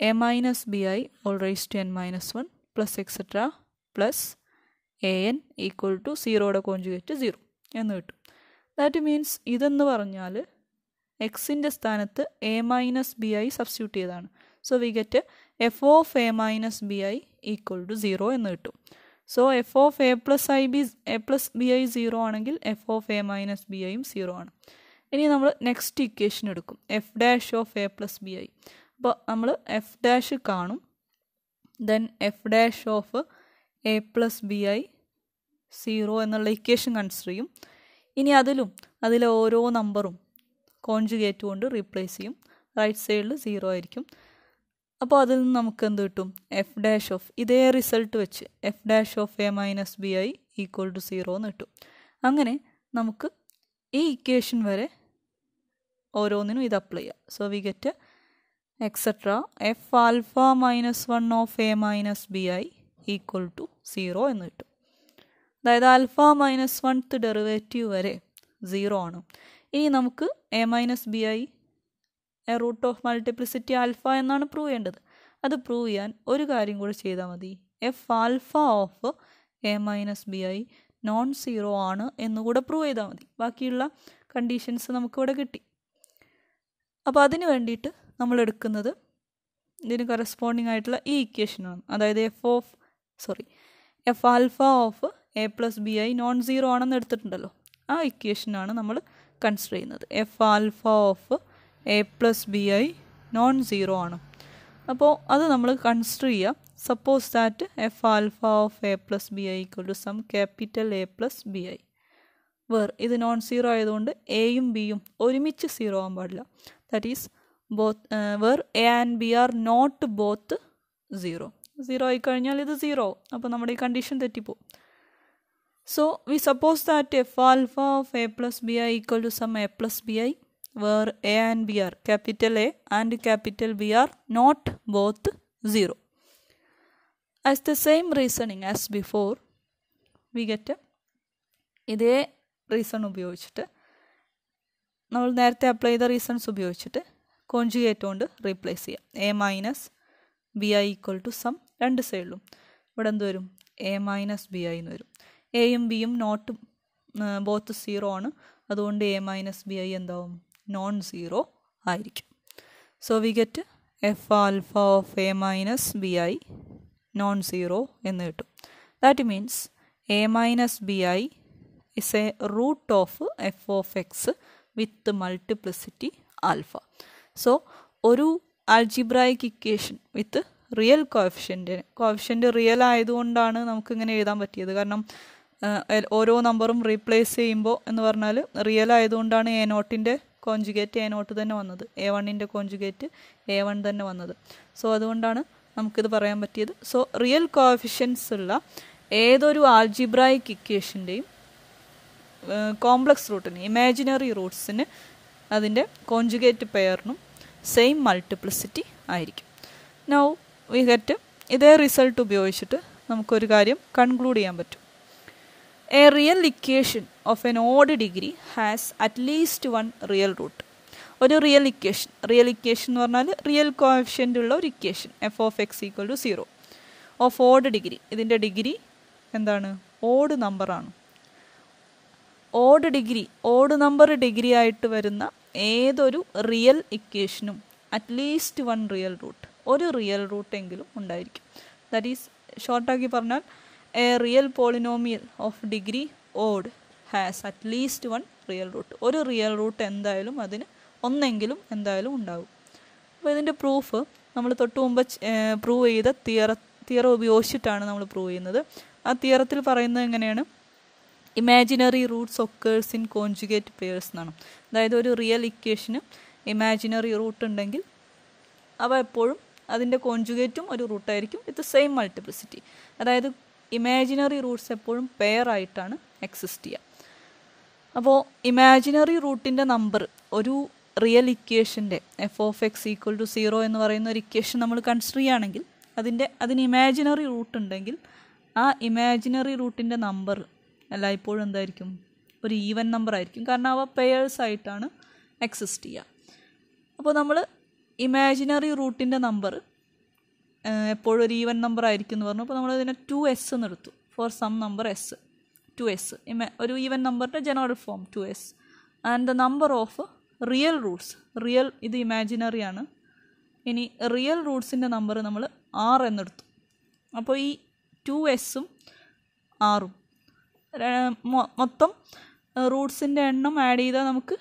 A minus B I whole raise to N minus one plus etcetera plus A N equal to സീറോയുടെ conjugate zero എന്ന് കിട്ടും that means ഇതെന്ന് പറഞ്ഞാൽ എക്സിൻ്റെ സ്ഥാനത്ത് A minus B ആയി substitute ചെയ്തതാണ് so we get F of A minus B I equal to zero എന്ന് കിട്ടും so f of A plus I B A plus B I zero ആണെങ്കിൽ F of A minus B ഐയും zero ആണ് ഇനി നമ്മൾ next equation എടുക്കും F dash of A plus B I അപ്പോൾ നമ്മൾ എഫ് ഡാഷ് കാണും then F dash of A plus B I zero എന്നുള്ള ഇക്വേഷൻ കൺസിഡർ ചെയ്യും ഇനി അതിലും അതിലെ ഓരോ നമ്പറും കോൺജുഗേറ്റ് കൊണ്ട് റീപ്ലേസ് ചെയ്യും റൈറ്റ് സൈഡിൽ സീറോ ആയിരിക്കും അപ്പോൾ അതിൽ നിന്ന് നമുക്ക് എന്ത് കിട്ടും എഫ് ഡാഷ് ഓഫ് ഇതേ റിസൾട്ട് വെച്ച് F dash of A minus B I equal to zero എന്ന് കിട്ടും അങ്ങനെ നമുക്ക് ഈ ഇക്വേഷൻ വരെ ഓരോന്നിനും ഇത് അപ്ലൈ ചെയ്യാം so we get etcetera F alpha minus one of A minus B I equal to zero എന്ന് കിട്ടും അതായത് ആൽഫ മൈനസ് വൺത്ത് ഡെറിവേറ്റീവ് വരെ സീറോ ആണ് ഇനി നമുക്ക് A minus B I A root of multiplicity alpha എന്നാണ് prove ചെയ്യേണ്ടത് അത് പ്രൂവ് ചെയ്യാൻ ഒരു കാര്യം കൂടി ചെയ്താൽ മതി F alpha of A minus B I non zero ആണ് എന്നുകൂടെ പ്രൂവ് ചെയ്താൽ മതി ബാക്കിയുള്ള കണ്ടീഷൻസ് നമുക്കിവിടെ കിട്ടി അപ്പോൾ അതിന് വേണ്ടിയിട്ട് നമ്മൾ എടുക്കുന്നത് ഇതിന് കറസ്പോണ്ടിങ് ആയിട്ടുള്ള ഈ ഇക്വേഷനാണ് അതായത് F of sorry F alpha of A plus B I non zero ആണെന്ന് എടുത്തിട്ടുണ്ടല്ലോ ആ ഇക്വേഷനാണ് നമ്മൾ കൺസിഡർ ചെയ്യുന്നത് F alpha of A plus B I non zero ആണ് അപ്പോൾ അത് നമ്മൾ കൺസിഡർ ചെയ്യുക suppose that F alpha of A plus B I equal to some capital A plus B I where ഇത് നോൺ സീറോ ആയതുകൊണ്ട് എയും ബിയും ഒരുമിച്ച് സീറോ ആകാൻ പാടില്ല that is both where A and B are not both zero zero ആയിക്കഴിഞ്ഞാൽ ഇത് zero അപ്പോൾ നമ്മുടെ ഈ കണ്ടീഷൻ തെറ്റിപ്പോകും So we suppose that f alpha of a plus bi equal to some a plus bi where a and b are capital A and capital B are not both 0. As the same reasoning as before we get ഇതേ reason ഉപയോഗിച്ചിട്ട് നമ്മൾ നേരത്തെ apply ചെയ്ത reasons ഉപയോഗിച്ചിട്ട് conjugate കൊണ്ട് replace ചെയ്യാം A minus to I equal to some രണ്ട് സൈഡിലും ഇവിടെ എന്ത് വരും a മൈനസ് ബി എയും ബിയും നോട്ടും ബോത്ത് സീറോ ആണ് അതുകൊണ്ട് എ മൈനസ് ബി ഐ എന്താവും നോൺ സീറോ ആയിരിക്കും so we get F alpha of A minus B I non zero എന്ന് കിട്ടും that means A minus B I is a root of F of X with multiplicity alpha so ഒരു algebraic equation with real coefficient coefficient real ആയതുകൊണ്ടാണ് നമുക്കിങ്ങനെ എഴുതാൻ പറ്റിയത് കാരണം ഓരോ നമ്പറും റീപ്ലേസ് ചെയ്യുമ്പോൾ എന്ന് പറഞ്ഞാൽ റിയൽ ആയതുകൊണ്ടാണ് എ നോട്ടിൻ്റെ കോഞ്ചുഗേറ്റ് എ നോട്ട് തന്നെ വന്നത് എ വണ്ണിൻ്റെ കോഞ്ചുഗേറ്റ് എ വൺ തന്നെ വന്നത് സോ അതുകൊണ്ടാണ് നമുക്കിത് പറയാൻ പറ്റിയത് സോ റിയൽ കോഫിഷ്യൻസ് ഉള്ള ഏതൊരു ആൾജിബ്രായിക് ഇക്വേഷൻ്റെയും കോംപ്ലക്സ് റൂട്ടിന് ഇമാജിനറി റൂട്ട്സിന് അതിൻ്റെ കോഞ്ചുഗേറ്റ് പെയറിനും സെയിം മൾട്ടിപ്ലിസിറ്റി ആയിരിക്കും നൗ വി ഗെറ്റ് ഇതേ റിസൾട്ട് ഉപയോഗിച്ചിട്ട് നമുക്കൊരു കാര്യം കൺക്ലൂഡ് ചെയ്യാൻ പറ്റും A real equation of an odd degree has at least one real root ഒരു റിയൽ ഇക്വേഷൻ റിയൽ ഇക്വേഷൻ എന്ന് പറഞ്ഞാൽ റിയൽ കോഫിഷ്യൻ്റ് ഉള്ള ഒരു equation F of X equal to zero of odd degree ഇതിൻ്റെ ഡിഗ്രി എന്താണ് ഓഡ് നമ്പറാണ് odd degree odd number degree ആയിട്ട് വരുന്ന ഏതൊരു റിയൽ ഇക്വേഷനും അറ്റ്ലീസ്റ്റ് വൺ റിയൽ റൂട്ട് ഒരു റിയൽ റൂട്ടെങ്കിലും ഉണ്ടായിരിക്കും ദാറ്റ് ഈസ് ഷോർട്ടാക്കി പറഞ്ഞാൽ A real polynomial of degree odd has at least one real root ഒരു റിയൽ റൂട്ട് എന്തായാലും അതിന് ഒന്നെങ്കിലും എന്തായാലും ഉണ്ടാവും അപ്പോൾ ഇതിൻ്റെ പ്രൂഫ് നമ്മൾ തൊട്ട് മുമ്പ് പ്രൂവ് ചെയ്ത തിയറ തിയറം ഉപയോഗിച്ചിട്ടാണ് നമ്മൾ പ്രൂവ് ചെയ്യുന്നത് ആ തിയറത്തിൽ പറയുന്നത് എങ്ങനെയാണ് imaginary roots occurs in conjugate pairs എന്നാണ് അതായത് ഒരു റിയൽ ഇക്വേഷന് ഇമാജിനറി റൂട്ട് ഉണ്ടെങ്കിൽ അവ എപ്പോഴും അതിൻ്റെ കോൺജുഗേറ്റും ഒരു റൂട്ടായിരിക്കും വിത്ത് സെയിം മൾട്ടിപ്ലിസിറ്റി അതായത് ഇമാജിനറി റൂട്ട്സ് എപ്പോഴും പെയർ ആയിട്ടാണ് എക്സിസ്റ്റ് ചെയ്യുക അപ്പോൾ ഇമാജിനറി റൂട്ടിൻ്റെ നമ്പർ ഒരു റിയൽ ഇക്വേഷൻ്റെ F of X equal to zero എന്ന് പറയുന്ന ഒരു ഇക്വേഷൻ നമ്മൾ കൺസിഡർ ചെയ്യുകയാണെങ്കിൽ അതിൻ്റെ അതിന് ഇമാജിനറി റൂട്ട് ഉണ്ടെങ്കിൽ ആ ഇമാജിനറി റൂട്ടിൻ്റെ നമ്പർ എല്ലായ്പ്പോഴും എന്തായിരിക്കും ഒരു ഈവൻ നമ്പർ ആയിരിക്കും കാരണം അവ പെയേഴ്സ് ആയിട്ടാണ് എക്സിസ്റ്റ് ചെയ്യുക അപ്പോൾ നമ്മൾ ഇമാജിനറി റൂട്ടിൻ്റെ നമ്പർ എപ്പോഴും ഒരു ഈവൻ നമ്പർ ആയിരിക്കും എന്ന് പറഞ്ഞു അപ്പോൾ നമ്മൾ ഇതിനെ ടു എസ് എന്ന് എടുത്തു for some number S two S ഒരു ഈവൻ നമ്പറിൻ്റെ general form two S and the number of real roots real ഇത് ഇമാജിനറി ആണ് ഇനി റിയൽ റൂട്ട്സിൻ്റെ നമ്പർ നമ്മൾ ആർ എന്നെടുത്തു അപ്പോൾ ഈ ടു എസും ആറും മൊത്തം റൂട്ട്സിൻ്റെ എണ്ണം ആഡ് ചെയ്താൽ നമുക്ക്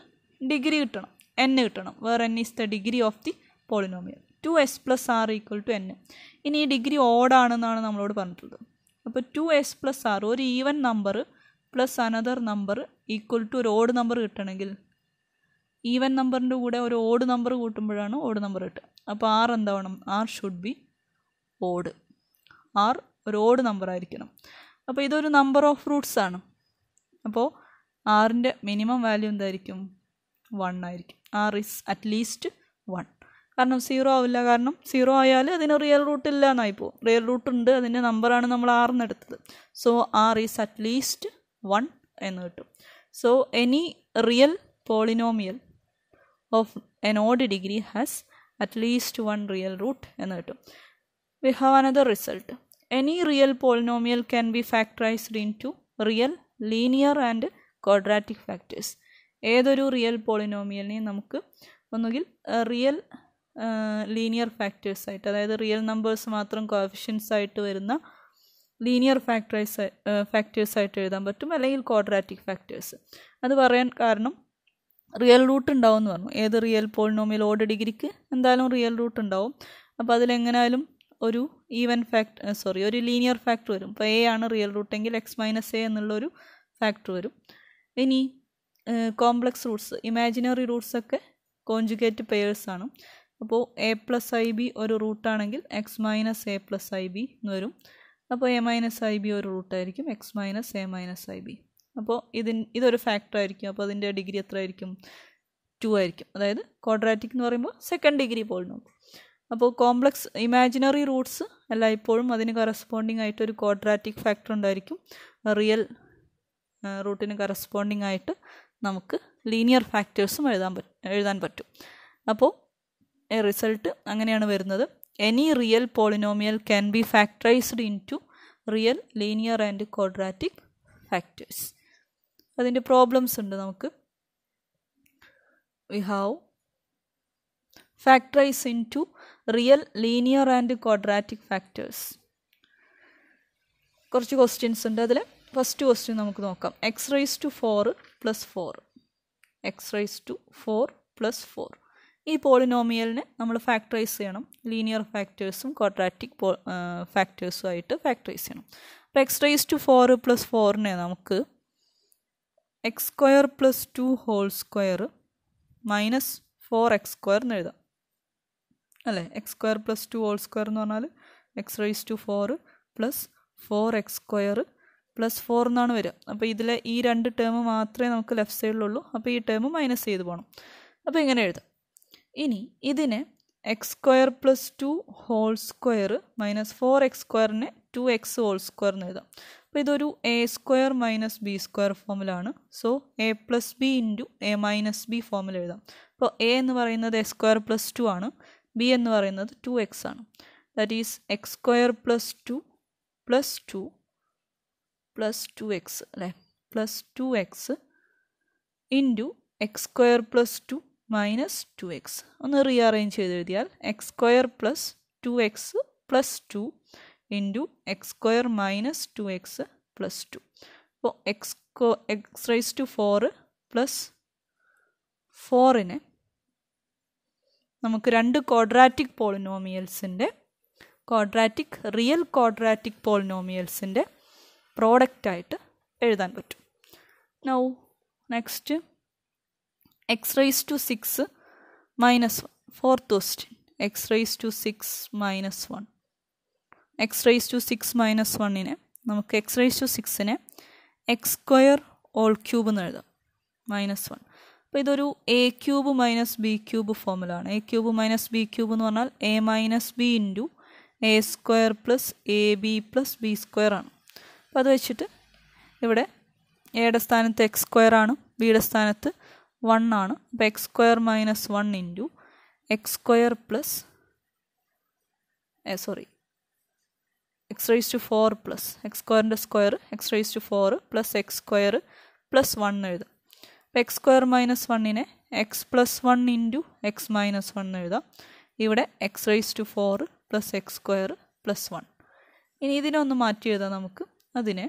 ഡിഗ്രി കിട്ടണം എൻ കിട്ടണം where N is the degree of the polynomial two S plus R equal to N ഇനി ഈ ഡിഗ്രി ഓഡാണെന്നാണ് നമ്മളോട് പറഞ്ഞിട്ടുള്ളത് അപ്പോൾ ടു എസ് പ്ലസ് ആർ ഒരു even number plus another number equal to ഒരു ഓഡ് നമ്പർ കിട്ടണമെങ്കിൽ ഈവൻ നമ്പറിൻ്റെ കൂടെ ഒരു ഓഡ് നമ്പർ കൂട്ടുമ്പോഴാണ് ഓഡ് നമ്പർ കിട്ടുക അപ്പോൾ ആർ എന്താവണം R should be odd R ഒരു ഓഡ് നമ്പർ ആയിരിക്കണം അപ്പോൾ ഇതൊരു നമ്പർ ഓഫ് റൂട്ട്സ് ആണ് അപ്പോൾ ആറിൻ്റെ മിനിമം വാല്യൂ എന്തായിരിക്കും വൺ ആയിരിക്കും ആർ ഇസ് അറ്റ്ലീസ്റ്റ് വൺ കാരണം സീറോ ആവില്ല കാരണം സീറോ ആയാൽ അതിന് റിയൽ റൂട്ട് ഇല്ല എന്നായി പോകും റിയൽ റൂട്ട് ഉണ്ട് അതിൻ്റെ നമ്പറാണ് നമ്മൾ ആറിന് എടുത്തത് so R is at least one എന്ന് കിട്ടും so any real polynomial of N odd degree has at least one real root എന്ന് കിട്ടും we have another result any real polynomial can be factorised into real linear and quadratic factors ഏതൊരു real പോളിനോമിയലിനെയും നമുക്ക് ഒന്നുകിൽ real linear factors ആയിട്ട് അതായത് real numbers മാത്രം coefficients ആയിട്ട് വരുന്ന ലീനിയർ ഫാക്ടറൈസ് ഫാക്ടേഴ്സ് ആയിട്ട് എഴുതാൻ പറ്റും അല്ലെങ്കിൽ ക്വാഡ്രാറ്റിക് ഫാക്ടേഴ്സ് അത് പറയാൻ കാരണം റിയൽ റൂട്ട് ഉണ്ടാവും എന്ന് പറഞ്ഞു ഏത് റിയൽ പോളിനോമിയൽ ഓഡ് ഡിഗ്രിക്ക് എന്തായാലും റിയൽ റൂട്ട് ഉണ്ടാവും അപ്പോൾ അതിലെങ്ങനായാലും ഒരു ഈവൻ ഫാക്ട് സോറി ഒരു ലീനിയർ ഫാക്ടർ വരും ഇപ്പോൾ എ ആണ് റിയൽ എങ്കിൽ എക്സ് മൈനസ് എ എന്നുള്ളൊരു ഫാക്ടർ വരും ഇനി കോംപ്ലക്സ് റൂട്ട്സ് ഇമാജിനറി റൂട്ട്സൊക്കെ കോഞ്ചുഗേറ്റ് പെയേഴ്സാണ് അപ്പോൾ എ പ്ലസ് ഐ ബി ഒരു റൂട്ടാണെങ്കിൽ X minus A plus I B എന്ന് വരും അപ്പോൾ എ മൈനസ് ഐ ബി ഒരു റൂട്ടായിരിക്കും X minus A minus I B അപ്പോൾ ഇതിൻ ഇതൊരു ഫാക്ടർ ആയിരിക്കും അപ്പോൾ അതിൻ്റെ ഡിഗ്രി എത്ര ആയിരിക്കും ടു ആയിരിക്കും അതായത് ക്വാഡ്രാറ്റിക് എന്ന് പറയുമ്പോൾ സെക്കൻഡ് ഡിഗ്രി പോളിനോമിയൽ അപ്പോൾ കോംപ്ലക്സ് ഇമാജിനറി റൂട്ട്സ് ഇപ്പോഴും അതിന് കറസ്പോണ്ടിങ് ആയിട്ട് ഒരു ക്വാഡ്രാറ്റിക് ഫാക്ടർ ഉണ്ടായിരിക്കും റിയൽ റൂട്ടിന് കറസ്പോണ്ടിങ് ആയിട്ട് നമുക്ക് ലീനിയർ ഫാക്ടേഴ്സും എഴുതാൻ പറ്റും എഴുതാൻ പറ്റും അപ്പോൾ എ റിസൾട്ട് അങ്ങനെയാണ് വരുന്നത് any real polynomial can be factorised into real linear and quadratic factors അതിൻ്റെ പ്രോബ്ലംസ് ഉണ്ട് നമുക്ക് we have into real linear and quadratic factors കുറച്ച് ക്വസ്റ്റ്യൻസ് ഉണ്ട് അതിൽ ഫസ്റ്റ് ക്വസ്റ്റ്യൻ നമുക്ക് നോക്കാം x raise to four plus four x raise to four plus four ഈ പോളിനോമിയലിനെ നമ്മൾ ഫാക്ടറൈസ് ചെയ്യണം ലീനിയർ ഫാക്ടേഴ്സും ക്വാഡ്രാറ്റിക് പോ ഫാക്ടേഴ്സും ആയിട്ട് ഫാക്ടറൈസ് ചെയ്യണം അപ്പോൾ x raise to four plus ഫോറിനെ നമുക്ക് x square plus two whole square minus four x square എന്ന് എഴുതാം അല്ലേ x square plus two whole square എന്ന് പറഞ്ഞാൽ x raise to four plus four x square plus four എന്നാണ് വരിക അപ്പോൾ ഇതിലെ ഈ രണ്ട് ടേം മാത്രമേ നമുക്ക് ലെഫ്റ്റ് സൈഡിലുള്ളൂ അപ്പോൾ ഈ ടേം മൈനസ് ചെയ്ത് പോകണം അപ്പോൾ ഇങ്ങനെ എഴുതാം ഇനി ഇതിന് x square plus two whole square minus four x സ്ക്വയറിന് ടു എക്സ് ഹോൾ സ്ക്വയർ എന്ന് എഴുതാം അപ്പോൾ ഇതൊരു a square minus b square ഫോമിലാണ് so a plus b into A minus b ഫോമിൽ എഴുതാം അപ്പോൾ എ എന്ന് പറയുന്നത് എ സ്ക്വയർ പ്ലസ് ടു ആണ് ബി എന്ന് പറയുന്നത് ടു എക്സ് ആണ് that is x square plus two plus two plus two x അല്ലേ plus two x into X square plus two minus two x ഒന്ന് റീഅറേഞ്ച് ചെയ്ത് എഴുതിയാൽ x square plus two x plus two into X square minus two x plus two അപ്പോൾ x കോ x raise to four plus ഫോറിന് നമുക്ക് രണ്ട് quadratic പോളിനോമിയൽസിൻ്റെ quadratic real quadratic പോളിനോമിയൽസിൻ്റെ പ്രോഡക്റ്റായിട്ട് എഴുതാൻ പറ്റും now next x raise to six minus one fourth question x raise to six minus one X raise to six minus വണ്ണിനെ നമുക്ക് എക്സ് റൈസ് ടു സിക്സിനെ എക്സ് സ്ക്വയർ ഓൾ ക്യൂബ് എന്ന് എഴുതാം minus one അപ്പോൾ ഇതൊരു a cube minus b cube ആണ് a cube minus b cube എന്ന് പറഞ്ഞാൽ a minus b into a square plus a b plus b square ആണ് അപ്പോൾ അത് വെച്ചിട്ട് ഇവിടെ എയുടെ സ്ഥാനത്ത് എക്സ് സ്ക്വയർ ആണ് ബിയുടെ സ്ഥാനത്ത് വൺ ആണ് അപ്പോൾ x square minus one into X square plus sorry x raise to four plus x സ്ക്വയറിൻ്റെ square x raise to four plus x square plus one എഴുതാം അപ്പോൾ എക്സ് സ്ക്വയർ മൈനസ് വണ്ണിനെ x plus one into X minus one എഴുതാം ഇവിടെ x raise to four plus x square plus one ഇനി ഇതിനെ ഒന്ന് മാറ്റി എഴുതാം നമുക്ക് അതിനെ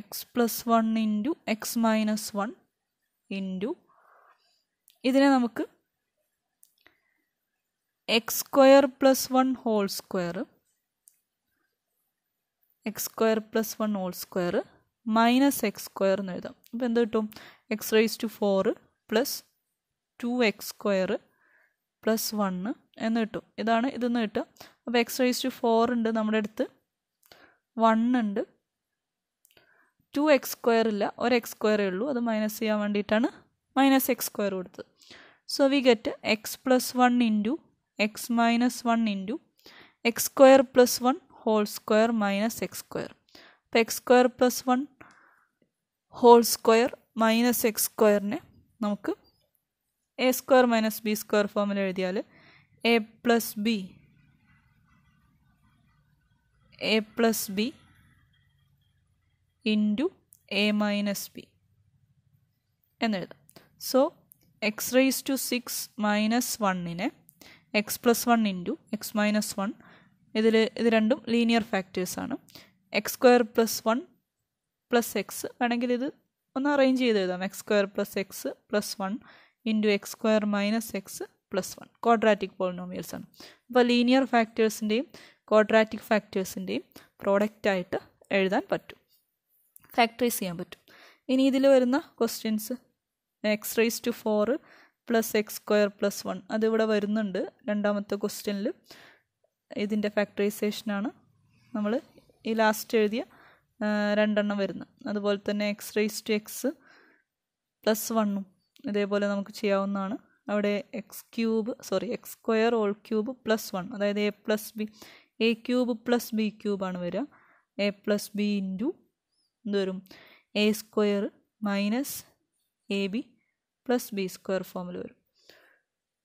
x plus one into X minus one into ഇതിനെ നമുക്ക് x square plus one whole square x square plus one whole square minus x square എന്ന് എഴുതാം അപ്പോൾ എന്ത് കിട്ടും x raise to four plus two x square plus one എന്ന് കിട്ടും ഇതാണ് ഇതെന്ന് കിട്ടുക അപ്പോൾ എക്സ് റൈസ് ടു ഫോർ ഉണ്ട് നമ്മുടെ അടുത്ത് വൺ ഉണ്ട് ടു എക്സ് സ്ക്വയർ ഇല്ല ഒരു എക്സ് സ്ക്വയറേ ഉള്ളൂ അത് മൈനസ് ചെയ്യാൻ വേണ്ടിയിട്ടാണ് മൈനസ് എക്സ് സ്ക്വയർ കൊടുത്തത് so we get x plus one into X minus one into X square plus one whole square minus x square അപ്പോൾ x square plus one whole square minus x സ്ക്വയറിനെ നമുക്ക് a square minus b square ഫോമിൽ എഴുതിയാൽ a plus b A plus b into A minus b എന്നെഴുതാം so x raise to six minus വണ്ണിനെ x plus one into X minus one ഇതിൽ ഇത് രണ്ടും linear ഫാക്ടേഴ്സാണ് x square plus one plus x വേണമെങ്കിൽ ഇത് ഒന്ന് അറേഞ്ച് ചെയ്ത് എഴുതാം x square plus x plus one into X square minus x plus one quadratic polynomials ആണ് അപ്പോൾ ലീനിയർ ഫാക്ടേഴ്സിൻ്റെയും ക്വാഡ്രാറ്റിക് ഫാക്ടേഴ്സിൻ്റെയും പ്രോഡക്റ്റായിട്ട് എഴുതാൻ പറ്റും ഫാക്ടറൈസ് ചെയ്യാൻ പറ്റും ഇനി ഇതിൽ വരുന്ന questions x raise to four plus x square plus one അതിവിടെ വരുന്നുണ്ട് രണ്ടാമത്തെ ക്വസ്റ്റ്യനിൽ ഇതിൻ്റെ ഫാക്ടറൈസേഷനാണ് നമ്മൾ ഈ ലാസ്റ്റ് എഴുതിയ രണ്ടെണ്ണം വരുന്നത് അതുപോലെ തന്നെ x raise to x plus വണ്ണും ഇതേപോലെ നമുക്ക് ചെയ്യാവുന്നതാണ് അവിടെ x cube sorry x square all cube plus one അതായത് a plus b a cube plus b ക്യൂബാണ് വരിക എ പ്ലസ് ബി ഇൻറ്റു എന്തുവരും a square minus a b plus b square ഫോമിൽ വരും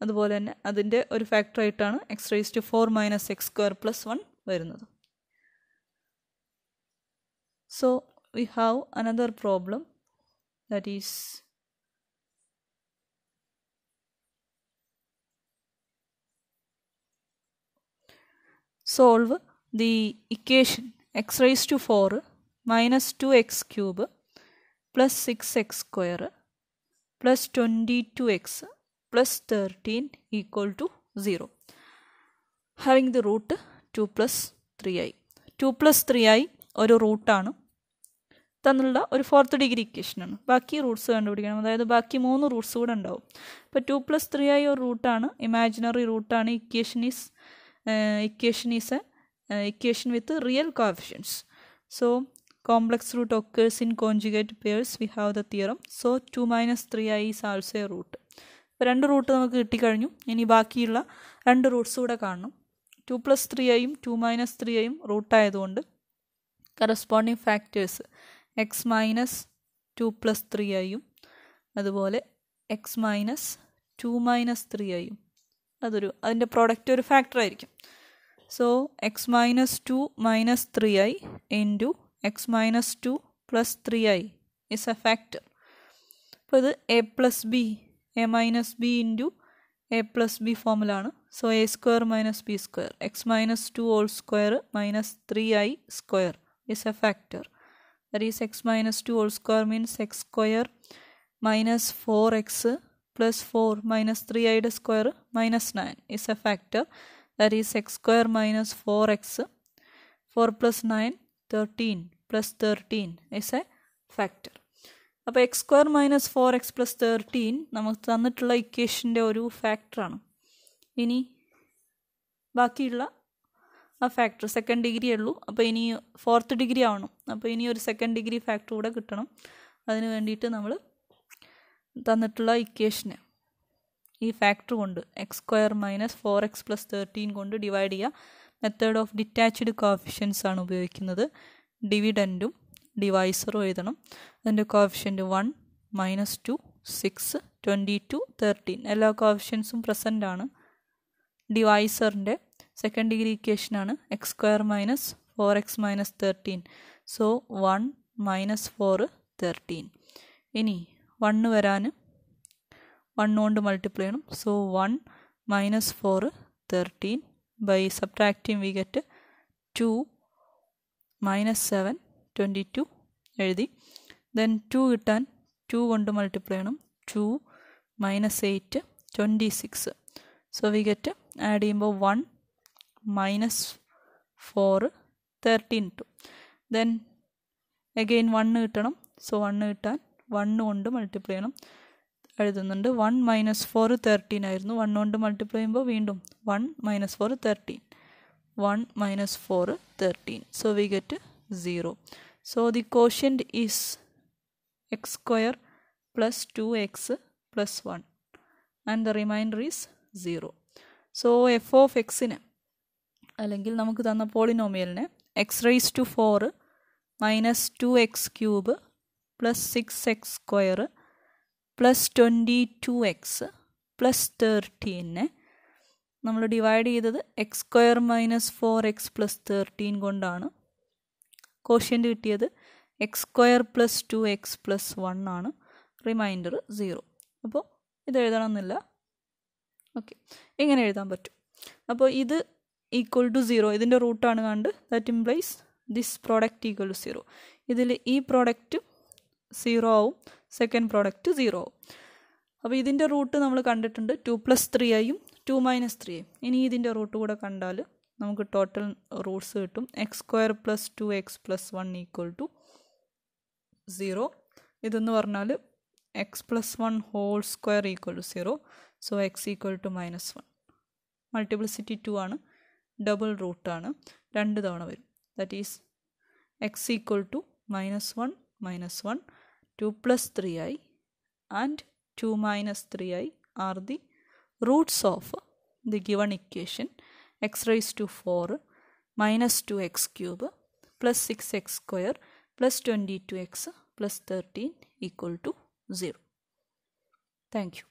അതുപോലെ തന്നെ അതിൻ്റെ ഒരു ഫാക്ടറായിട്ടാണ് x raise to four minus x square plus one വരുന്നത് so we have another problem that is solve the equation x raise to four minus two x cube plus six x square plus 22x plus 13 equal to 0 having the root 2 plus 3i 2 plus 3i ഒരു റൂട്ടാണ് തന്നുള്ള ഒരു fourth degree ഇക്വേഷനാണ് ബാക്കി Roots കണ്ടുപിടിക്കണം അതായത് ബാക്കി മൂന്ന് Roots കൂടെ ഉണ്ടാവും ഇപ്പോൾ ടു പ്ലസ് ത്രീ ആയി ഒരു റൂട്ടാണ് ഇമാജിനറി റൂട്ടാണ് equation is equation is a equation with real coefficients so complex root occurs in conjugate pairs we have the theorem so 2 minus 3i is also a root അപ്പോൾ രണ്ട് root നമുക്ക് കിട്ടിക്കഴിഞ്ഞു ഇനി ബാക്കിയുള്ള രണ്ട് റൂട്ട്സ് കൂടെ കാണണം ടു പ്ലസ് ത്രീ ഐയും ടു മൈനസ് ത്രീ ഐയും റൂട്ടായതുകൊണ്ട് corresponding factors x minus two plus three ഐയും അതുപോലെ x minus two minus three ഐയും അതൊരു അതിൻ്റെ പ്രോഡക്റ്റ് ഒരു ഫാക്ടറായിരിക്കും so x minus two minus three i into X minus two plus three i is a factor അപ്പോൾ ഇത് a plus b a minus b into a plus b ഫോമിലാണ് so a square minus b square x minus two all square minus three i square is a factor that is x minus two all square means x square minus four x plus four minus three ഐയുടെ square minus nine is a factor that is x square minus four x four plus nine thirteen plus 13 is a factor. അപ്പോൾ x square minus four x plus thirteen നമുക്ക് തന്നിട്ടുള്ള ഇക്വേഷൻ്റെ ഒരു ഫാക്ടറാണ് ഇനി ബാക്കിയുള്ള ആ factor second degree ഉള്ളൂ അപ്പോൾ ഇനി ഫോർത്ത് ഡിഗ്രി ആവണം അപ്പോൾ ഇനി ഒരു സെക്കൻഡ് ഡിഗ്രി ഫാക്ടർ കൂടെ കിട്ടണം അതിന് വേണ്ടിയിട്ട് നമ്മൾ തന്നിട്ടുള്ള ഇക്വേഷനെ ഈ ഫാക്ടർ കൊണ്ട് x square minus four x plus thirteen കൊണ്ട് ഡിവൈഡ് ചെയ്യുക മെത്തേഡ് ഓഫ് ഡിറ്റാച്ച്ഡ് കോഫിഷ്യൻസ് ആണ് ഉപയോഗിക്കുന്നത് ഡിവിഡൻറ്റും ഡിവൈസറും എഴുതണം അതിൻ്റെ coefficient one minus two six twenty two thirteen എല്ലാ കോഫിഷ്യൻസും പ്രസൻ്റ് ആണ് ഡിവൈസറിൻ്റെ സെക്കൻഡ് ഡിഗ്രി ഇക്വേഷനാണ് x square minus four x minus thirteen so one minus four thirteen ഇനി വണ്ണ് വരാൻ വൺ കൊണ്ട് മൾട്ടിപ്ലൈ ചെയ്യണം so one minus four thirteen by subtracting we get two minus seven twenty two എഴുതി then two കിട്ടാൻ two കൊണ്ട് multiply ചെയ്യണം two minus eight twenty six so we get add ചെയ്യുമ്പോൾ one minus four thirteen two then again one കിട്ടണം so one കിട്ടാൻ one കൊണ്ട് multiply ചെയ്യണം എഴുതുന്നുണ്ട് വൺ മൈനസ് ഫോർ തേർട്ടീൻ ആയിരുന്നു വൺ കൊണ്ട് മൾട്ടിപ്ലൈ ചെയ്യുമ്പോൾ വീണ്ടും one minus four thirteen 1 minus 4 13 so we get 0 so the quotient is x square plus 2x plus 1 and the remainder is 0 so f of x ന് അല്ലെങ്കിൽ നമുക്ക് തന്ന പോളിനോമിയലിന് x raise to four minus two x cube plus six x square plus twenty two x plus തേർട്ടീനെ നമ്മൾ divide ചെയ്തത് x square minus four x plus thirteen കൊണ്ടാണ് quotient കിട്ടിയത് x square plus two x plus one ആണ് remainder zero അപ്പോൾ ഇത് എഴുതണമെന്നില്ല okay എങ്ങനെ എഴുതാൻ പറ്റും അപ്പോൾ ഇത് ഈക്വൽ ടു സീറോ ഇതിൻ്റെ റൂട്ടാണ് കണ്ട് that implies this product equal to zero ഇതിൽ ഈ പ്രോഡക്റ്റ് സീറോ ആവും സെക്കൻഡ് പ്രോഡക്റ്റ് സീറോ ആവും അപ്പോൾ ഇതിൻ്റെ റൂട്ട് നമ്മൾ കണ്ടിട്ടുണ്ട് ടു പ്ലസ് ത്രീ ആയും ടു മൈനസ് ത്രീ ഇനി ഇതിൻ്റെ റൂട്ട് കൂടെ കണ്ടാൽ നമുക്ക് ടോട്ടൽ റൂട്ട്സ് കിട്ടും x square plus two x plus one equal to zero ഇതെന്ന് പറഞ്ഞാൽ x plus one whole square equal to zero so x equal to minus one multiplicity two ആണ് ഡബിൾ റൂട്ടാണ് രണ്ട് തവണ വരും that is x equal to minus one minus one two plus three ആയി and two minus three ആയി are the roots of the given equation x raised to 4 minus 2x cube plus 6x square plus 22x plus 13 equal to 0. Thank you.